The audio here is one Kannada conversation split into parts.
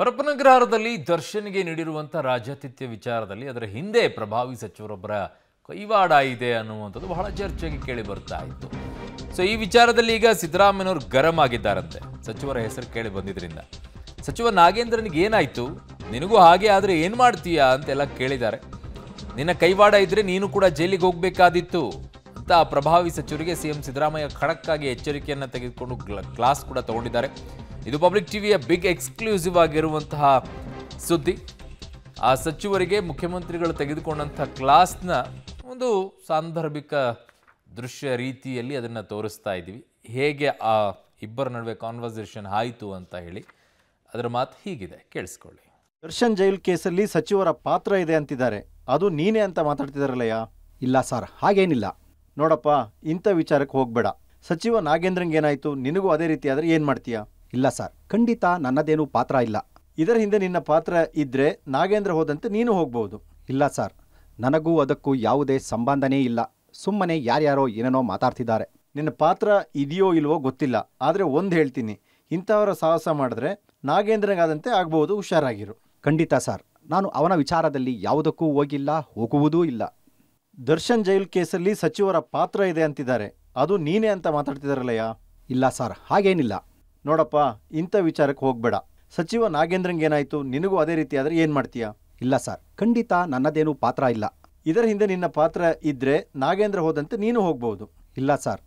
ಪರಪನಗ್ರಹಾರದಲ್ಲಿ ದರ್ಶನ್ಗೆ ನೀಡಿರುವಂಥ ರಾಜ್ಯಾತಿಥ್ಯ ವಿಚಾರದಲ್ಲಿ ಅದರ ಹಿಂದೆ ಪ್ರಭಾವಿ ಸಚಿವರೊಬ್ಬರ ಕೈವಾಡ ಇದೆ ಅನ್ನುವಂಥದ್ದು ಬಹಳ ಚರ್ಚೆಗೆ ಕೇಳಿ ಬರ್ತಾ ಇತ್ತು ಸೊ ಈ ವಿಚಾರದಲ್ಲಿ ಈಗ ಸಿದ್ದರಾಮಯ್ಯವರು ಗರಂ ಆಗಿದ್ದಾರಂತೆ ಸಚಿವರ ಹೆಸರು ಕೇಳಿ ಬಂದಿದ್ರಿಂದ ಸಚಿವ ನಾಗೇಂದ್ರನಿಗೆ ಏನಾಯಿತು ನಿನಗೂ ಹಾಗೆ ಆದರೆ ಏನು ಮಾಡ್ತೀಯಾ ಅಂತೆಲ್ಲ ಕೇಳಿದ್ದಾರೆ ನಿನ್ನ ಕೈವಾಡ ಇದ್ದರೆ ನೀನು ಕೂಡ ಜೈಲಿಗೆ ಹೋಗಬೇಕಾದಿತ್ತು ಅಂತ ಪ್ರಭಾವಿ ಸಚಿವರಿಗೆ ಸಿಎಂ ಸಿದ್ದರಾಮಯ್ಯ ಖಡಕ್ಕಾಗಿ ಎಚ್ಚರಿಕೆಯನ್ನು ತೆಗೆದುಕೊಂಡು ಕ್ಲಾಸ್ ಕೂಡ ತಗೊಂಡಿದ್ದಾರೆ ಇದು ಪಬ್ಲಿಕ್ ಟಿವಿಯ ಬಿಗ್ ಎಕ್ಸ್ಕ್ಲೂಸಿವ್ ಆಗಿರುವಂತಹ ಸುದ್ದಿ ಆ ಸಚಿವರಿಗೆ ಮುಖ್ಯಮಂತ್ರಿಗಳು ತೆಗೆದುಕೊಂಡಂಥ ಕ್ಲಾಸ್ನ ಒಂದು ಸಾಂದರ್ಭಿಕ ದೃಶ್ಯ ರೀತಿಯಲ್ಲಿ ಅದನ್ನು ತೋರಿಸ್ತಾ ಇದ್ದೀವಿ ಹೇಗೆ ಆ ಇಬ್ಬರ ನಡುವೆ ಕಾನ್ವರ್ಸೇಷನ್ ಆಯಿತು ಅಂತ ಹೇಳಿ ಅದರ ಮಾತು ಹೀಗಿದೆ ಕೇಳಿಸ್ಕೊಳ್ಳಿ ದರ್ಶನ್ ಜೈಲ್ ಕೇಸಲ್ಲಿ ಸಚಿವರ ಪಾತ್ರ ಇದೆ ಅಂತಿದ್ದಾರೆ ಅದು ನೀನೇ ಅಂತ ಮಾತಾಡ್ತಿದ್ದಾರಲ್ಲಯ್ಯ ಇಲ್ಲ ಸರ್ ಹಾಗೇನಿಲ್ಲ ನೋಡಪ್ಪ ಇಂಥ ವಿಚಾರಕ್ಕೆ ಹೋಗಬೇಡ ಸಚಿವ ನಾಗೇಂದ್ರಂಗೆ ಏನಾಯಿತು ನಿನಗೂ ಅದೇ ರೀತಿ ಆದರೆ ಏನು ಮಾಡ್ತೀಯಾ ಇಲ್ಲ ಸರ್ ಖಂಡಿತ ನನ್ನದೇನೂ ಪಾತ್ರ ಇಲ್ಲ ಇದರ ಹಿಂದೆ ನಿನ್ನ ಪಾತ್ರ ಇದ್ರೆ ನಾಗೇಂದ್ರ ಹೋದಂತೆ ನೀನು ಹೋಗ್ಬೋದು ಇಲ್ಲ ಸರ್ ನನಗೂ ಅದಕ್ಕೂ ಯಾವುದೇ ಸಂಬಂಧನೇ ಇಲ್ಲ ಸುಮ್ಮನೆ ಯಾರ್ಯಾರೋ ಏನೇನೋ ಮಾತಾಡ್ತಿದ್ದಾರೆ ನಿನ್ನ ಪಾತ್ರ ಇದೆಯೋ ಇಲ್ವೋ ಗೊತ್ತಿಲ್ಲ ಆದರೆ ಒಂದು ಹೇಳ್ತೀನಿ ಇಂಥವರ ಸಾಹಸ ಮಾಡಿದ್ರೆ ನಾಗೇಂದ್ರನಾದಂತೆ ಆಗ್ಬೋದು ಹುಷಾರಾಗಿರು ಖಂಡಿತ ಸರ್ ನಾನು ಅವನ ವಿಚಾರದಲ್ಲಿ ಯಾವುದಕ್ಕೂ ಹೋಗಿಲ್ಲ ಹೋಗುವುದೂ ಇಲ್ಲ ದರ್ಶನ್ ಜೈಲ್ ಕೇಸಲ್ಲಿ ಸಚಿವರ ಪಾತ್ರ ಇದೆ ಅಂತಿದ್ದಾರೆ ಅದು ನೀನೇ ಅಂತ ಮಾತಾಡ್ತಿದ್ದಾರಲ್ಲಯ್ಯ ಇಲ್ಲ ಸರ್ ಹಾಗೇನಿಲ್ಲ ನೋಡಪ್ಪ ಇಂಥ ವಿಚಾರಕ್ಕೆ ಹೋಗ್ಬೇಡ ಸಚಿವ ನಾಗೇಂದ್ರಂಗೆ ಏನಾಯ್ತು ನಿನಗೂ ಅದೇ ರೀತಿ ಆದರೆ ಏನು ಮಾಡ್ತೀಯ ಇಲ್ಲ ಸರ್ ಖಂಡಿತ ನನ್ನದೇನು ಪಾತ್ರ ಇಲ್ಲ ಇದರ ಹಿಂದೆ ನಿನ್ನ ಪಾತ್ರ ಇದ್ರೆ ನಾಗೇಂದ್ರ ಹೋದಂತೆ ನೀನು ಹೋಗ್ಬೋದು ಇಲ್ಲ ಸರ್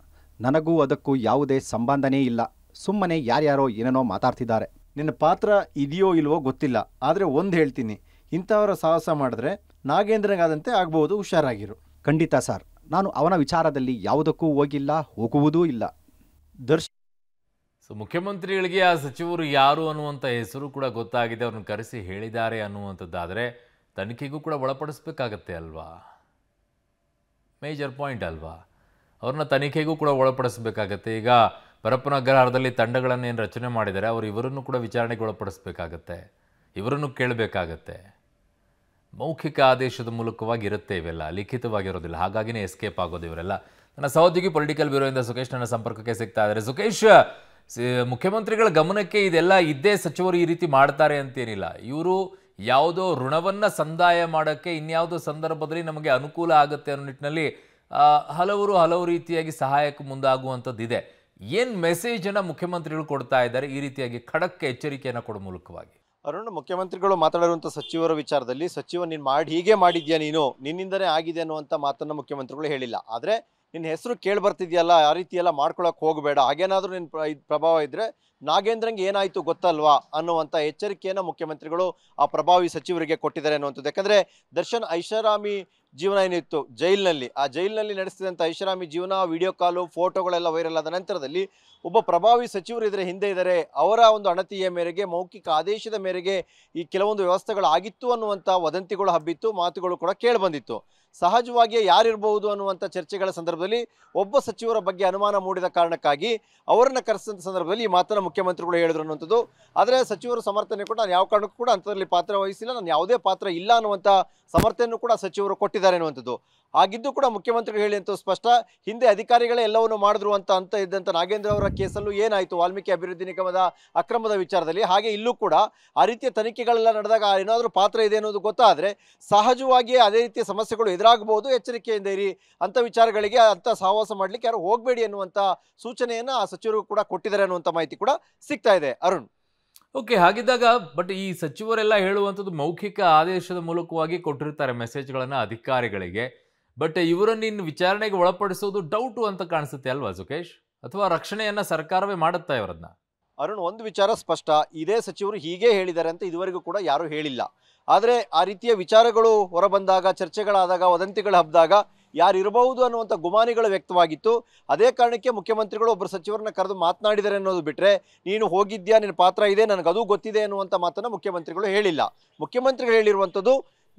ನನಗೂ ಅದಕ್ಕೂ ಯಾವುದೇ ಸಂಬಂಧನೇ ಇಲ್ಲ ಸುಮ್ಮನೆ ಯಾರ್ಯಾರೋ ಏನೇನೋ ಮಾತಾಡ್ತಿದ್ದಾರೆ ನಿನ್ನ ಪಾತ್ರ ಇದೆಯೋ ಇಲ್ವೋ ಗೊತ್ತಿಲ್ಲ ಆದರೆ ಒಂದು ಹೇಳ್ತೀನಿ ಇಂಥವರ ಸಾಹಸ ಮಾಡಿದ್ರೆ ನಾಗೇಂದ್ರನಾದಂತೆ ಆಗ್ಬಹುದು ಹುಷಾರಾಗಿರು ಖಂಡಿತ ಸರ್ ನಾನು ಅವನ ವಿಚಾರದಲ್ಲಿ ಯಾವುದಕ್ಕೂ ಹೋಗಿಲ್ಲ ಹೋಗುವುದೂ ಇಲ್ಲ ದರ್ಶ್ ಸೊ ಮುಖ್ಯಮಂತ್ರಿಗಳಿಗೆ ಆ ಸಚಿವರು ಯಾರು ಅನ್ನುವಂಥ ಹೆಸರು ಕೂಡ ಗೊತ್ತಾಗಿದೆ ಅವ್ರನ್ನ ಕರೆಸಿ ಹೇಳಿದ್ದಾರೆ ಅನ್ನುವಂಥದ್ದಾದರೆ ತನಿಖೆಗೂ ಕೂಡ ಒಳಪಡಿಸ್ಬೇಕಾಗತ್ತೆ ಅಲ್ವಾ ಮೇಜರ್ ಪಾಯಿಂಟ್ ಅಲ್ವಾ ಅವ್ರನ್ನ ತನಿಖೆಗೂ ಕೂಡ ಒಳಪಡಿಸ್ಬೇಕಾಗತ್ತೆ ಈಗ ಪರಪ್ಪನಗ್ರಹಾರದಲ್ಲಿ ತಂಡಗಳನ್ನು ಏನು ರಚನೆ ಮಾಡಿದ್ದಾರೆ ಅವರು ಇವರನ್ನು ಕೂಡ ವಿಚಾರಣೆಗೆ ಒಳಪಡಿಸ್ಬೇಕಾಗತ್ತೆ ಇವರನ್ನು ಕೇಳಬೇಕಾಗತ್ತೆ ಮೌಖಿಕ ಆದೇಶದ ಮೂಲಕವಾಗಿ ಇರುತ್ತೆ ಇವೆಲ್ಲ ಲಿಖಿತವಾಗಿರೋದಿಲ್ಲ ಹಾಗಾಗಿನೇ ಎಸ್ಕೇಪ್ ಆಗೋದು ಇವರೆಲ್ಲ ನನ್ನ ಸಹೋದ್ಯೋಗಿ ಪೊಲಿಟಿಕಲ್ ಬ್ಯೂರೋಯಿಂದ ಸುಖೇಶ್ ನನ್ನ ಸಂಪರ್ಕಕ್ಕೆ ಸಿಗ್ತಾ ಇದ್ದಾರೆ ಸುಖೇಶ್ ಮುಖ್ಯಮಂತ್ರಿಗಳ ಗಮನಕ್ಕೆ ಇದೆಲ್ಲ ಇದ್ದೇ ಸಚಿವರು ಈ ರೀತಿ ಮಾಡ್ತಾರೆ ಅಂತೇನಿಲ್ಲ ಇವರು ಯಾವುದೋ ಋಣವನ್ನ ಸಂದಾಯ ಮಾಡೋಕ್ಕೆ ಇನ್ಯಾವುದೋ ಸಂದರ್ಭದಲ್ಲಿ ನಮಗೆ ಅನುಕೂಲ ಆಗುತ್ತೆ ಅನ್ನೋ ನಿಟ್ಟಿನಲ್ಲಿ ಹಲವರು ಹಲವು ರೀತಿಯಾಗಿ ಸಹಾಯಕ್ಕೆ ಮುಂದಾಗುವಂಥದ್ದಿದೆ ಏನು ಮೆಸೇಜನ್ನು ಮುಖ್ಯಮಂತ್ರಿಗಳು ಕೊಡ್ತಾ ಇದ್ದಾರೆ ಈ ರೀತಿಯಾಗಿ ಖಡಕ್ಕೆ ಎಚ್ಚರಿಕೆಯನ್ನು ಕೊಡೋ ಮೂಲಕವಾಗಿ ಅರುಣ್ ಮುಖ್ಯಮಂತ್ರಿಗಳು ಮಾತಾಡಿರುವಂಥ ಸಚಿವರ ವಿಚಾರದಲ್ಲಿ ಸಚಿವ ನೀನು ಮಾಡಿ ಹೀಗೆ ಮಾಡಿದ್ಯಾ ನೀನು ನಿನ್ನಿಂದನೇ ಆಗಿದೆ ಅನ್ನುವಂಥ ಮಾತನ್ನು ಮುಖ್ಯಮಂತ್ರಿಗಳು ಹೇಳಿಲ್ಲ ಆದರೆ ನಿನ್ನ ಹೆಸರು ಕೇಳಿ ಬರ್ತಿದೆಯಲ್ಲ ಆ ರೀತಿ ಎಲ್ಲ ಮಾಡ್ಕೊಳಕ್ಕೆ ಹೋಗಬೇಡ ಹಾಗೇನಾದರೂ ನಿನ್ನ ಪ್ರಭಾವ ಇದ್ದರೆ ನಾಗೇಂದ್ರಂಗೆ ಏನಾಯಿತು ಗೊತ್ತಲ್ವಾ ಅನ್ನುವಂಥ ಎಚ್ಚರಿಕೆಯನ್ನು ಮುಖ್ಯಮಂತ್ರಿಗಳು ಆ ಪ್ರಭಾವಿ ಸಚಿವರಿಗೆ ಕೊಟ್ಟಿದ್ದಾರೆ ಅನ್ನುವಂಥದ್ದು ಯಾಕಂದರೆ ದರ್ಶನ್ ಐಷಾರಾಮಿ ಜೀವನ ಏನಿತ್ತು ಜೈಲಿನಲ್ಲಿ ಆ ಜೈಲಿನಲ್ಲಿ ನಡೆಸಿದಂಥ ಐಷಾರಾಮಿ ಜೀವನ ವಿಡಿಯೋ ಕಾಲು ಫೋಟೋಗಳೆಲ್ಲ ವೈರಲ್ ಆದ ನಂತರದಲ್ಲಿ ಒಬ್ಬ ಪ್ರಭಾವಿ ಸಚಿವರು ಇದರ ಹಿಂದೆ ಇದ್ದಾರೆ ಅವರ ಒಂದು ಅಣತಿಯ ಮೇರೆಗೆ ಮೌಖಿಕ ಆದೇಶದ ಮೇರೆಗೆ ಈ ಕೆಲವೊಂದು ವ್ಯವಸ್ಥೆಗಳಾಗಿತ್ತು ಅನ್ನುವಂಥ ವದಂತಿಗಳು ಹಬ್ಬಿತ್ತು ಮಾತುಗಳು ಕೂಡ ಕೇಳಿಬಂದಿತ್ತು ಸಹಜವಾಗಿಯೇ ಯಾರಿರಬಹುದು ಅನ್ನುವಂಥ ಚರ್ಚೆಗಳ ಸಂದರ್ಭದಲ್ಲಿ ಒಬ್ಬ ಸಚಿವರ ಬಗ್ಗೆ ಅನುಮಾನ ಮೂಡಿದ ಕಾರಣಕ್ಕಾಗಿ ಅವರನ್ನು ಕರೆಸಿದ ಸಂದರ್ಭದಲ್ಲಿ ಈ ಮಾತನ್ನು ಮುಖ್ಯಮಂತ್ರಿಗಳು ಹೇಳಿದ್ರು ಅನ್ನುವಂಥದ್ದು ಆದರೆ ಸಚಿವರು ಸಮರ್ಥನೆ ಕೂಡ ನಾನು ಯಾವ ಕಾರಣಕ್ಕೂ ಕೂಡ ಅಂಥದ್ರಲ್ಲಿ ಪಾತ್ರ ವಹಿಸಿಲ್ಲ ನಾನು ಯಾವುದೇ ಪಾತ್ರ ಇಲ್ಲ ಅನ್ನುವಂಥ ಸಮರ್ಥನೆಯನ್ನು ಕೂಡ ಸಚಿವರು ಕೊಟ್ಟಿದ್ದಾರೆ ಅನ್ನುವಂಥದ್ದು ಆಗಿದ್ದು ಕೂಡ ಮುಖ್ಯಮಂತ್ರಿಗಳು ಹೇಳಿ ಸ್ಪಷ್ಟ ಹಿಂದೆ ಅಧಿಕಾರಿಗಳೇ ಎಲ್ಲವನ್ನು ಮಾಡಿದ್ರು ಅಂತ ಅಂತ ಇದ್ದಂಥ ನಾಗೇಂದ್ರ ಅವರ ಕೇಸಲ್ಲೂ ಏನಾಯಿತು ವಾಲ್ಮೀಕಿ ಅಭಿವೃದ್ಧಿ ನಿಗಮದ ಅಕ್ರಮದ ವಿಚಾರದಲ್ಲಿ ಹಾಗೆ ಇಲ್ಲೂ ಕೂಡ ಆ ರೀತಿಯ ತನಿಖೆಗಳೆಲ್ಲ ನಡೆದಾಗ ಏನಾದರೂ ಪಾತ್ರ ಇದೆ ಅನ್ನೋದು ಗೊತ್ತಾದರೆ ಸಹಜವಾಗಿಯೇ ಅದೇ ರೀತಿಯ ಸಮಸ್ಯೆಗಳು ಎದುರಾಗಬಹುದು ಎಚ್ಚರಿಕೆಯಿಂದ ಇರಿ ಅಂಥ ವಿಚಾರಗಳಿಗೆ ಅಂಥ ಸಹವಾಸ ಮಾಡಲಿಕ್ಕೆ ಯಾರು ಹೋಗಬೇಡಿ ಅನ್ನುವಂಥ ಸೂಚನೆಯನ್ನು ಆ ಸಚಿವರು ಕೂಡ ಕೊಟ್ಟಿದ್ದಾರೆ ಅನ್ನುವಂಥ ಮಾಹಿತಿ ಕೂಡ ಸಿಗ್ತಾ ಇದೆ ಅರುಣ್ ಓಕೆ ಹಾಗಿದ್ದಾಗ ಬಟ್ ಈ ಸಚಿವರೆಲ್ಲ ಹೇಳುವಂಥದ್ದು ಮೌಖಿಕ ಆದೇಶದ ಮೂಲಕವಾಗಿ ಕೊಟ್ಟಿರ್ತಾರೆ ಮೆಸೇಜ್ಗಳನ್ನು ಅಧಿಕಾರಿಗಳಿಗೆ ಬಟ್ ಇವರನ್ನು ಇನ್ನು ವಿಚಾರಣೆಗೆ ಒಳಪಡಿಸೋದು ಡೌಟು ಅಂತ ಕಾಣಿಸುತ್ತೆ ಅಲ್ವಾ ಸುಕೇಶ್ ಅಥವಾ ರಕ್ಷಣೆಯನ್ನು ಸರ್ಕಾರವೇ ಮಾಡುತ್ತಾ ಇವರನ್ನ ಅರುಣ್ ಒಂದು ವಿಚಾರ ಸ್ಪಷ್ಟ ಇದೇ ಸಚಿವರು ಹೀಗೆ ಹೇಳಿದ್ದಾರೆ ಅಂತ ಇದುವರೆಗೂ ಕೂಡ ಯಾರೂ ಹೇಳಿಲ್ಲ ಆದರೆ ಆ ರೀತಿಯ ವಿಚಾರಗಳು ಹೊರಬಂದಾಗ ಚರ್ಚೆಗಳಾದಾಗ ವದಂತಿಗಳು ಹಬ್ಬದಾಗ ಯಾರಿರಬಹುದು ಅನ್ನುವಂಥ ಗುಮಾನಿಗಳು ವ್ಯಕ್ತವಾಗಿತ್ತು ಅದೇ ಕಾರಣಕ್ಕೆ ಮುಖ್ಯಮಂತ್ರಿಗಳು ಒಬ್ಬರು ಸಚಿವರನ್ನ ಕರೆದು ಮಾತನಾಡಿದರೆ ಅನ್ನೋದು ಬಿಟ್ಟರೆ ನೀನು ಹೋಗಿದ್ಯಾ ನಿನ್ನ ಪಾತ್ರ ಇದೆ ನನಗದು ಗೊತ್ತಿದೆ ಅನ್ನುವಂಥ ಮಾತನ್ನು ಮುಖ್ಯಮಂತ್ರಿಗಳು ಹೇಳಿಲ್ಲ ಮುಖ್ಯಮಂತ್ರಿಗಳು ಹೇಳಿರುವಂಥದ್ದು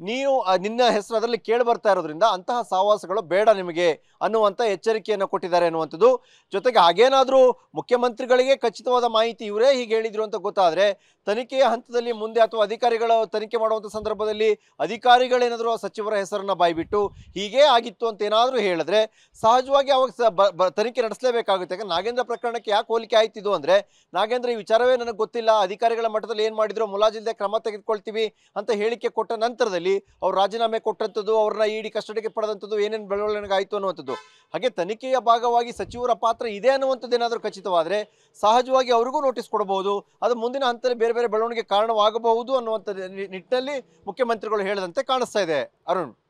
ನೀನು ನಿನ್ನ ಹೆಸರು ಅದರಲ್ಲಿ ಕೇಳಿ ಬರ್ತಾ ಇರೋದ್ರಿಂದ ಅಂತಹ ಸಹವಾಸಗಳು ಬೇಡ ನಿಮಗೆ ಅನ್ನುವಂಥ ಎಚ್ಚರಿಕೆಯನ್ನು ಕೊಟ್ಟಿದ್ದಾರೆ ಅನ್ನುವಂಥದ್ದು ಜೊತೆಗೆ ಹಾಗೇನಾದರೂ ಮುಖ್ಯಮಂತ್ರಿಗಳಿಗೆ ಖಚಿತವಾದ ಮಾಹಿತಿ ಇವರೇ ಹೀಗೆ ಹೇಳಿದರು ಅಂತ ಗೊತ್ತಾದರೆ ತನಿಖೆಯ ಹಂತದಲ್ಲಿ ಮುಂದೆ ಅಥವಾ ಅಧಿಕಾರಿಗಳ ತನಿಖೆ ಮಾಡುವಂಥ ಸಂದರ್ಭದಲ್ಲಿ ಅಧಿಕಾರಿಗಳೇನಾದರೂ ಸಚಿವರ ಹೆಸರನ್ನು ಬಾಯ್ಬಿಟ್ಟು ಹೀಗೇ ಆಗಿತ್ತು ಅಂತ ಏನಾದರೂ ಹೇಳಿದ್ರೆ ಸಹಜವಾಗಿ ಅವಾಗ ತನಿಖೆ ನಡೆಸಲೇಬೇಕಾಗುತ್ತೆ ಯಾಕಂದ್ರೆ ನಾಗೇಂದ್ರ ಪ್ರಕರಣಕ್ಕೆ ಯಾಕೆ ಹೋಲಿಕೆ ಆಯ್ತಿದ್ದು ಅಂದರೆ ನಾಗೇಂದ್ರ ಈ ವಿಚಾರವೇ ನನಗೆ ಗೊತ್ತಿಲ್ಲ ಅಧಿಕಾರಿಗಳ ಮಟ್ಟದಲ್ಲಿ ಏನು ಮಾಡಿದ್ರು ಮುಲಾಜಿಲ್ಲದೆ ಕ್ರಮ ತೆಗೆದುಕೊಳ್ತೀವಿ ಅಂತ ಹೇಳಿಕೆ ಕೊಟ್ಟ ನಂತರದಲ್ಲಿ ಸಂದರ್ಭದಲ್ಲಿ ಅವ್ರು ರಾಜೀನಾಮೆ ಕೊಟ್ಟಂಥದ್ದು ಅವ್ರನ್ನ ಇಡಿ ಕಸ್ಟಡಿಗೆ ಪಡೆದಂಥದ್ದು ಏನೇನು ಬೆಳವಣಿಗೆ ಆಯಿತು ಅನ್ನುವಂಥದ್ದು ಹಾಗೆ ತನಿಖೆಯ ಭಾಗವಾಗಿ ಸಚಿವರ ಪಾತ್ರ ಇದೆ ಅನ್ನುವಂಥದ್ದು ಏನಾದರೂ ಖಚಿತವಾದರೆ ಸಹಜವಾಗಿ ಅವರಿಗೂ ನೋಟಿಸ್ ಕೊಡಬಹುದು ಅದು ಮುಂದಿನ ಹಂತದಲ್ಲಿ ಬೇರೆ ಬೇರೆ ಬೆಳವಣಿಗೆ ಕಾರಣವಾಗಬಹುದು ಅನ್ನುವಂಥ ನಿಟ್ಟಿನಲ್ಲಿ ಮುಖ್ಯಮಂತ್ರಿಗಳು ಹೇಳದಂತೆ ಕಾಣಿಸ್ತಾ ಇದೆ ಅರುಣ್